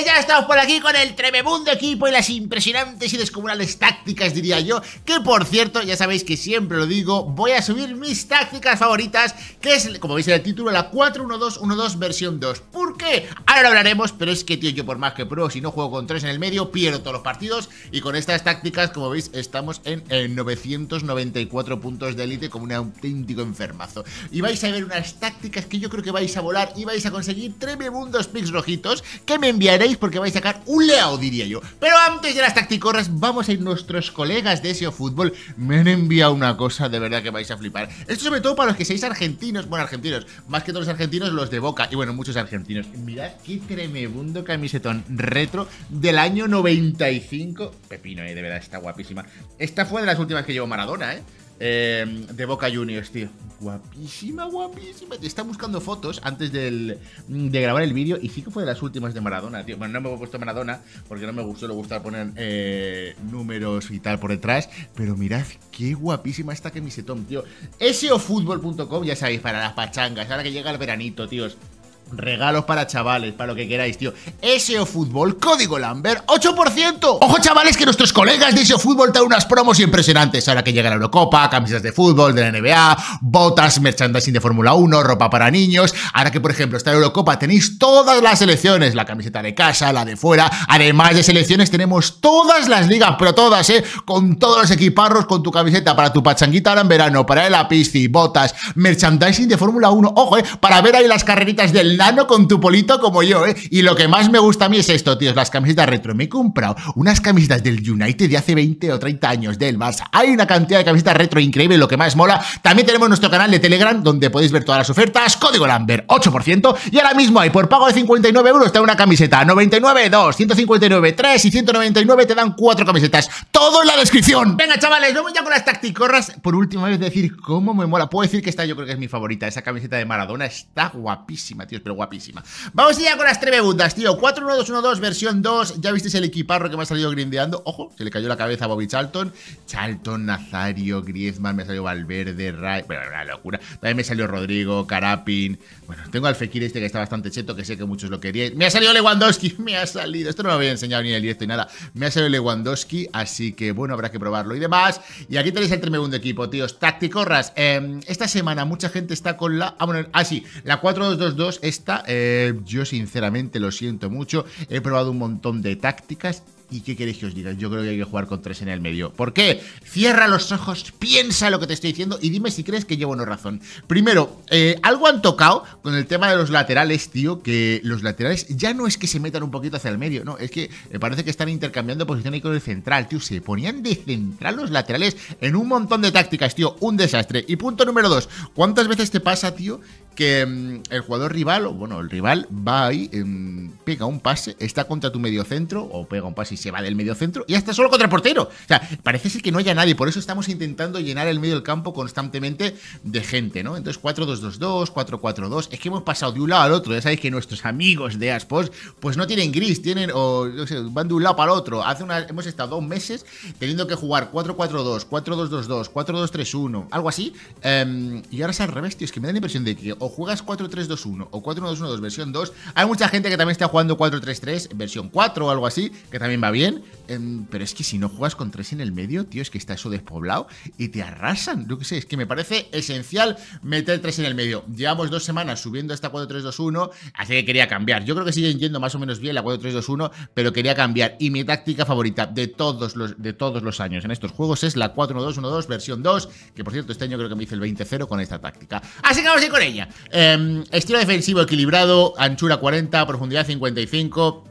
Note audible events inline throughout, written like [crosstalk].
Eh, ya estamos por aquí con el tremebundo equipo y las impresionantes y descomunales tácticas, diría yo. Que por cierto, ya sabéis que siempre lo digo, voy a subir mis tácticas favoritas, que es, como veis en el título, la 4-1-2-1-2 versión 2. ¿Por qué? Ahora lo hablaremos, pero es que, tío, yo por más que pruebo, si no juego con 3 en el medio, pierdo todos los partidos. Y con estas tácticas, como veis, estamos en, 994 puntos de élite como un auténtico enfermazo. Y vais a ver unas tácticas que yo creo que vais a volar y vais a conseguir tremendos pics rojitos que me enviaré porque vais a sacar un leao, diría yo. Pero antes de las tacticorras, vamos a ir nuestros colegas de SEO Fútbol. Me han enviado una cosa de verdad que vais a flipar. Esto sobre todo para los que seáis argentinos, bueno, argentinos, más que todos los argentinos, los de Boca, y bueno, muchos argentinos. Mirad qué tremendo camisetón retro del año 95. Pepino, eh, de verdad, está guapísima. Esta fue de las últimas que llevó Maradona, eh. Em, de Boca Juniors, tío. Guapísima, guapísima. Está buscando fotos antes mm, de grabar el vídeo y sí que fue de las últimas de Maradona, tío. Bueno, no me he puesto Maradona porque no me gustó, le gusta poner eh, números y tal por detrás. Pero mirad qué guapísima está mi misetón, tío. SOFootball.com, ya sabéis, para las pachangas. Ahora que llega el veranito, tíos. Regalos para chavales, para lo que queráis, tío. SEO Fútbol, código Lambert, 8%. Ojo, chavales, que nuestros colegas de SEO Fútbol dan unas promos impresionantes ahora que llega la Eurocopa, camisas de fútbol, de la NBA, botas, merchandising de Fórmula 1, ropa para niños. Ahora que, por ejemplo, está la Eurocopa, tenéis todas las selecciones, la camiseta de casa, la de fuera. Además de selecciones, tenemos todas las ligas, pero todas, ¿eh? Con todos los equiparros, con tu camiseta para tu pachanguita ahora en verano, para el apici, botas, merchandising de Fórmula 1. Ojo, ¿eh? Para ver ahí las carreritas del con tu polito como yo, ¿eh? Y lo que más me gusta a mí es esto, tíos, las camisetas retro. Me he comprado unas camisetas del United de hace 20 o 30 años, del Barça. Hay una cantidad de camisetas retro increíble, lo que más mola. También tenemos nuestro canal de Telegram, donde podéis ver todas las ofertas. Código Lambert, 8%. Y ahora mismo hay, por pago de 59 euros, te da una camiseta. 99, 2, 159, 3 y 199 te dan cuatro camisetas. Todo en la descripción. Venga, chavales, vamos ya con las tacticorras. Por última vez decir cómo me mola. Puedo decir que esta yo creo que es mi favorita. Esa camiseta de Maradona está guapísima, tío guapísima. Vamos ya con las tremebundas tío. 4-1-2-1-2, versión 2. Ya visteis el equiparro que me ha salido grindeando. Ojo, se le cayó la cabeza a Bobby Charlton. Charlton, Nazario, Griezmann, me ha salido Valverde, Ray. Bueno, una locura. También me salió Rodrigo, Carapin. Bueno, tengo al Fekir este que está bastante cheto, que sé que muchos lo querían, Me ha salido Lewandowski, [laughs] me ha salido. Esto no me había enseñado ni el directo ni nada. Me ha salido Lewandowski, así que bueno, habrá que probarlo y demás. Y aquí tenéis el segundo equipo, tíos. Tacticorras. Eh, esta semana mucha gente está con la. Ah, bueno, ah, sí, la 2 es eh, yo sinceramente lo siento mucho. He probado un montón de tácticas. ¿Y qué queréis que os diga? Yo creo que hay que jugar con tres en el medio. ¿Por qué? Cierra los ojos, piensa lo que te estoy diciendo y dime si crees que llevo una razón. Primero, eh, algo han tocado con el tema de los laterales, tío, que los laterales ya no es que se metan un poquito hacia el medio, no, es que me eh, parece que están intercambiando posición ahí con el central, tío. Se ponían de central los laterales en un montón de tácticas, tío. Un desastre. Y punto número dos, ¿cuántas veces te pasa, tío, que mm, el jugador rival, o bueno, el rival va ahí, em, pega un pase, está contra tu mediocentro, o pega un pase y se va del mediocentro, y ya está solo contra el portero. O sea, parece ser que no haya nadie, por eso estamos intentando llenar el medio del campo constantemente de gente, ¿no? Entonces 4-2-2-2, 4-4-2, es que hemos pasado de un lado al otro, ya sabéis que nuestros amigos de Aspos, pues no tienen gris, tienen, o no sé, van de un lado para el otro. Hace una, hemos estado dos meses teniendo que jugar 4-4-2, 4-2-2-2, 4-2-3-1, algo así, em, y ahora es al revés, tío, es que me da la impresión de que juegas 4-3-2-1 o 4-1-2-1-2 versión 2. Hay mucha gente que también está jugando 4-3-3 versión 4 o algo así, que también va bien. Em, pero es que si no juegas con 3 en el medio, tío, es que está eso despoblado y te arrasan. Yo que sé, es que me parece esencial meter 3 en el medio. Llevamos dos semanas subiendo esta 4-3-2-1, así que quería cambiar. Yo creo que siguen yendo más o menos bien la 4-3-2-1, pero quería cambiar. Y mi táctica favorita de todos los, de todos los años en estos juegos es la 4-1-2-1-2 versión 2, que por cierto este año creo que me hice el 20-0 con esta táctica. Así que vamos a ir con ella. Em, estilo defensivo equilibrado, anchura 40, profundidad 55.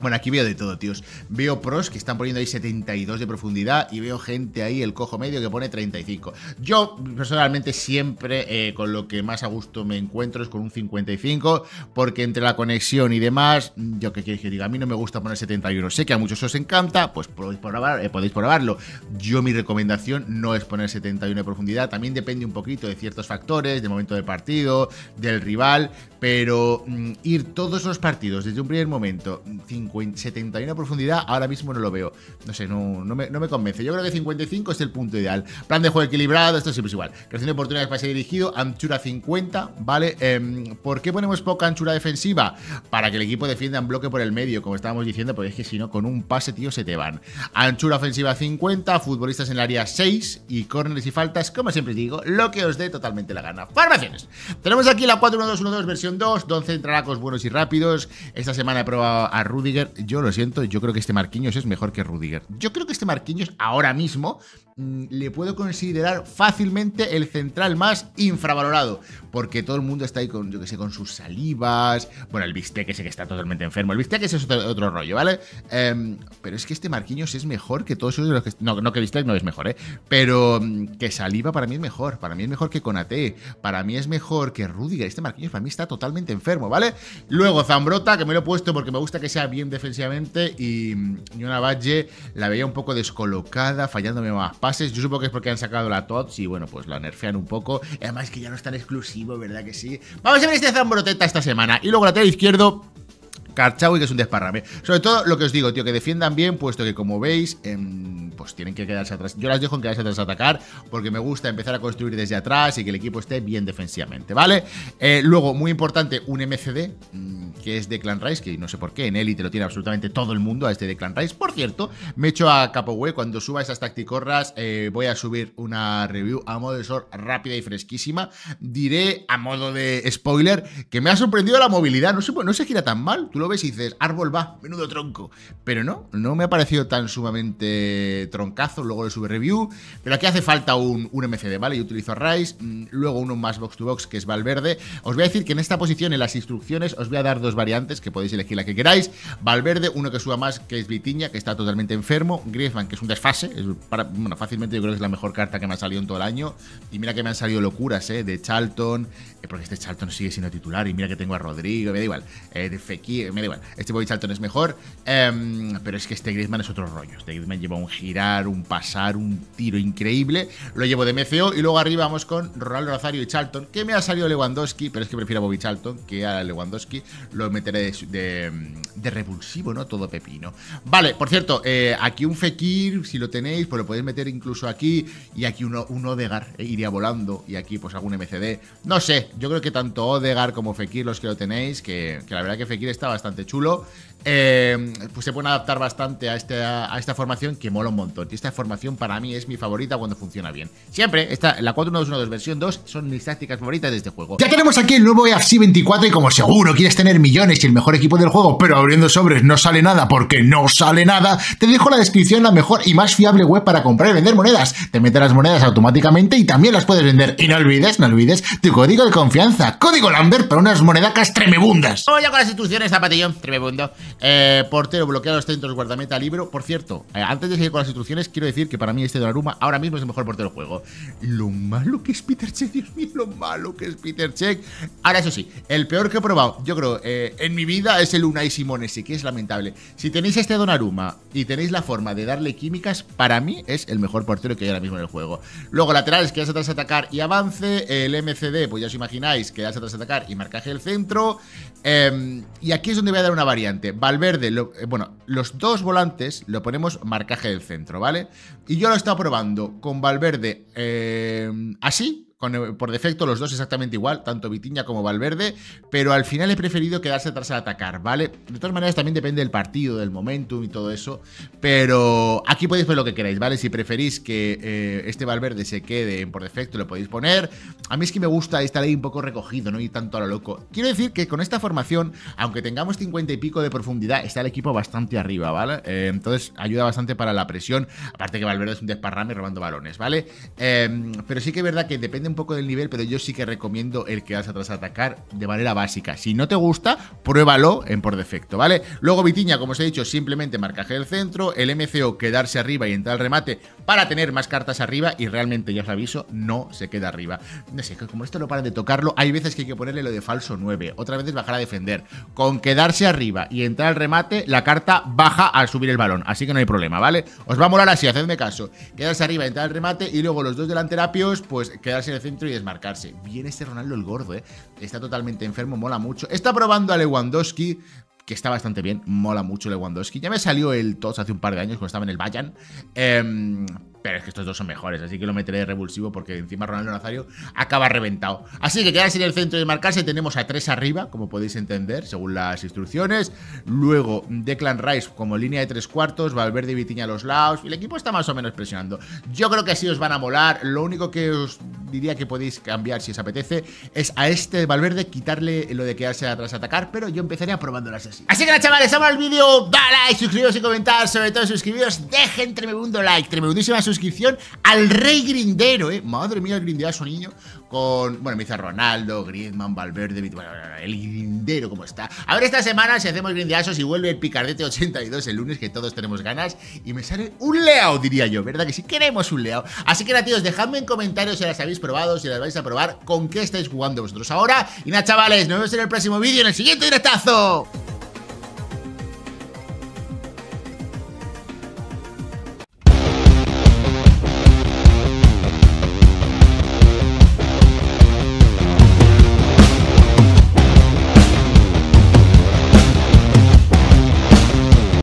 Bueno, aquí veo de todo, tíos. Veo pros que están poniendo ahí 72 de profundidad y veo gente ahí, el cojo medio, que pone 35. Yo, personalmente, siempre eh, con lo que más a gusto me encuentro es con un 55, porque entre la conexión y demás, yo que quiero que diga, a mí no me gusta poner 71. Sé que a muchos os encanta, pues podéis, eh, podéis probarlo. Yo mi recomendación no es poner 71 de profundidad, también depende un poquito de ciertos factores, de momento de partido, del rival, pero mm, ir todos los partidos desde un primer momento, 71 71 profundidad, ahora mismo no lo veo. No sé, no, no, me, convence. Yo creo que 55 es el punto ideal. Plan de juego equilibrado, esto siempre es igual. Creación de oportunidades para ser dirigido, anchura 50, ¿vale? Em, ¿Por qué ponemos poca anchura defensiva? Para que el equipo defienda en bloque por el medio, como estábamos diciendo, porque es que si no, con un pase, tío, se te van. Anchura ofensiva 50, futbolistas en el área 6 y córneres y faltas, como siempre digo, lo que os dé totalmente la gana. Formaciones. Tenemos aquí la 4-1-2-1-2 versión 2, 12 entraracos buenos y rápidos. Esta semana he probado a Rudiger yo lo siento, yo creo que este Marquinhos es mejor que Rudiger. Yo creo que este Marquinhos ahora mismo Mm, le puedo considerar fácilmente el central más infravalorado, porque todo el mundo está ahí con, yo que sé, con sus salivas, bueno, el bistec sé que está totalmente enfermo, el bistec ese es otro, rollo, ¿vale? Em, pero es que este Marquinhos es mejor que todos esos de los que... No, no que bistec no es mejor, ¿eh? Pero mm, que saliva para mí es mejor, para mí es mejor que Conate, para mí es mejor que Rudiger, este Marquinhos para mí está totalmente enfermo, ¿vale? Luego Zambrota, que me lo he puesto porque me gusta que sea bien defensivamente, y, y una Valle la veía un poco descolocada, fallándome más pasos yo supongo que es porque han sacado la TOTS y bueno, pues la nerfean un poco. Además que ya no es tan exclusivo, ¿verdad que sí? Vamos a ver este Zambroteta esta semana. Y luego lateral izquierdo, Karchawi, que es un desparrame. Sobre todo lo que os digo, tío, que defiendan bien, puesto que como veis, em, pues tienen que quedarse atrás. Yo las dejo en quedarse atrás a atacar, porque me gusta empezar a construir desde atrás y que el equipo esté bien defensivamente, ¿vale? Eh, luego, muy importante, un MCD. Mm, que es de Clan Rice, que no sé por qué, en Elite lo tiene absolutamente todo el mundo a este de Clan Rice. Por cierto, me echo a Capoway, cuando suba esas tacticorras eh, voy a subir una review a modo de sor rápida y fresquísima. Diré a modo de spoiler que me ha sorprendido la movilidad, no se, no se gira tan mal, tú lo ves y dices, árbol va, menudo tronco. Pero no, no me ha parecido tan sumamente troncazo, luego le sube review, pero aquí hace falta un, un MCD, ¿vale? Yo utilizo Rice, mm, luego uno más box to box que es Valverde. Os voy a decir que en esta posición, en las instrucciones, os voy a dar dos variantes que podéis elegir la que queráis. Valverde, uno que suba más, que es Vitiña, que está totalmente enfermo. Griezmann, que es un desfase. bueno, fácilmente yo creo que es la mejor carta que me ha salido en todo el año. Y mira que me han salido locuras, ¿eh? De Charlton, eh, porque este Charlton sigue siendo titular. Y mira que tengo a Rodrigo, me da igual. Eh, de Fekir, me da igual. Este Bobby Charlton es mejor. Em, pero es que este Griezmann es otro rollo. Este Griezmann lleva un girar, un pasar, un tiro increíble. Lo llevo de MCO. Y luego arriba vamos con Ronaldo Nazario y Charlton, que me ha salido Lewandowski, pero es que prefiero a Bobby Charlton que a Lewandowski lo meteré de, de, mm, repulsivo, ¿no? Todo pepino. Vale, por cierto, eh, aquí un Fekir, si lo tenéis, pues lo podéis meter incluso aquí. Y aquí uno, un Odegar eh, iría volando. Y aquí, pues algún MCD. No sé, yo creo que tanto Odegar como Fekir, los que lo tenéis, que, la verdad que Fekir está bastante chulo. Eh, pues se pueden adaptar bastante este, a esta, formación que mola un montón. Y esta formación para mí es mi favorita cuando funciona bien. Siempre, esta, la 4 versión 2 son mis tácticas favoritas de este juego. Ya tenemos aquí el nuevo EFC 24 y como seguro quieres tener millones y el mejor equipo del juego, pero abriendo sobres no sale nada porque no sale nada, te dejo en la descripción la mejor y más fiable web para comprar y vender monedas. Te mete las monedas automáticamente y también las puedes vender. Y no olvides, no olvides, tu código de confianza, código Lambert para unas monedacas tremebundas. Vamos ya con las instrucciones, zapatillón tremebundo. Eh, portero, bloqueado los centros, guardameta, libro. Por cierto, eh, antes de seguir con las instrucciones, quiero decir que para mí este ruma, ahora mismo es el mejor portero del juego. Lo malo que es Peter Check, Dios mío, lo malo que es Peter Check. Ahora, eso sí, el peor que he probado, yo creo, eh, en mi vida es el Unai sí, que es lamentable. Si tenéis este Donaruma y tenéis la forma de darle químicas, para mí es el mejor portero que hay ahora mismo en el juego. Luego, laterales, que atrás a atacar y avance. El MCD, pues ya os imagináis, que atrás a atacar y marcaje el centro. Em, y aquí es donde voy a dar una variante. Valverde, eh, bueno, los dos volantes lo ponemos marcaje del centro, ¿vale? Y yo lo he estado probando con Valverde em, así, eh, por defecto los dos exactamente igual, tanto Vitiña como Valverde, pero al final he preferido quedarse atrás al atacar, ¿vale? De todas maneras también depende del partido, del momentum y todo eso, pero aquí podéis ver lo que queráis, ¿vale? Si preferís que eh, este Valverde se quede por defecto, lo podéis poner. A mí es que me gusta estar ahí un poco recogido, no y tanto a lo loco. Quiero decir que con esta formación, aunque tengamos 50 y pico de profundidad, está el equipo bastante arriba, ¿vale? Eh, entonces ayuda bastante para la presión, aparte que Valverde es un desparrame robando balones, ¿vale? pero sí que es verdad que depende un poco del nivel, pero yo sí que recomiendo el que atrás a atacar de manera básica. Si no te gusta, pruébalo en por defecto, ¿vale? Luego Vitiña, como os he dicho, simplemente marcaje del centro, el MCO quedarse arriba y entrar al remate para tener más cartas arriba y realmente, ya os aviso, no se queda arriba. No sé, como esto no paran de tocarlo, hay veces que hay que ponerle lo de falso 9, otras veces bajar a defender. Con quedarse arriba y entrar al remate, la carta baja al subir el balón, así que no hay problema, ¿vale? Os va a molar así, hacedme caso. Quedarse arriba, entrar al remate y luego los dos delanterapios, pues quedarse en el centro y desmarcarse. Viene este Ronaldo el gordo, ¿eh? Está totalmente enfermo, mola mucho. Está probando a Lewandowski, que está bastante bien, mola mucho Lewandowski. Ya me salió el TOS hace un par de años cuando estaba en el Bayern, em, pero es que estos dos son mejores, así que lo meteré de revulsivo porque encima Ronaldo Nazario acaba reventado. Así que quedarse en el centro de marcarse, tenemos a tres arriba, como podéis entender, según las instrucciones. Luego Declan Rice como línea de tres cuartos, Valverde y Vitiña a los lados, y el equipo está más o menos presionando. Yo creo que así os van a molar, lo único que os diría que podéis cambiar si os apetece, es a este Valverde quitarle lo de quedarse atrás a atacar, pero yo empezaría probándolas así. Así que nada, chavales, vamos al vídeo, dale like, suscribiros y comentar, sobre todo suscribiros, dejen tremendo like, tremendísima suscripción al rey grindero, eh, madre mía el grindero niño, con, bueno, me dice Ronaldo, Griezmann, Valverde, el grindero como está. A ver esta semana si hacemos grindeasos y vuelve el Picardete 82 el lunes, que todos tenemos ganas, y me sale un leao, diría yo, ¿verdad? Que si queremos un leao. Así que nada, tíos, dejadme en comentarios si las habéis. Probados y las vais a probar, con qué estáis jugando vosotros ahora. Y nada, chavales, nos vemos en el próximo vídeo, en el siguiente directazo.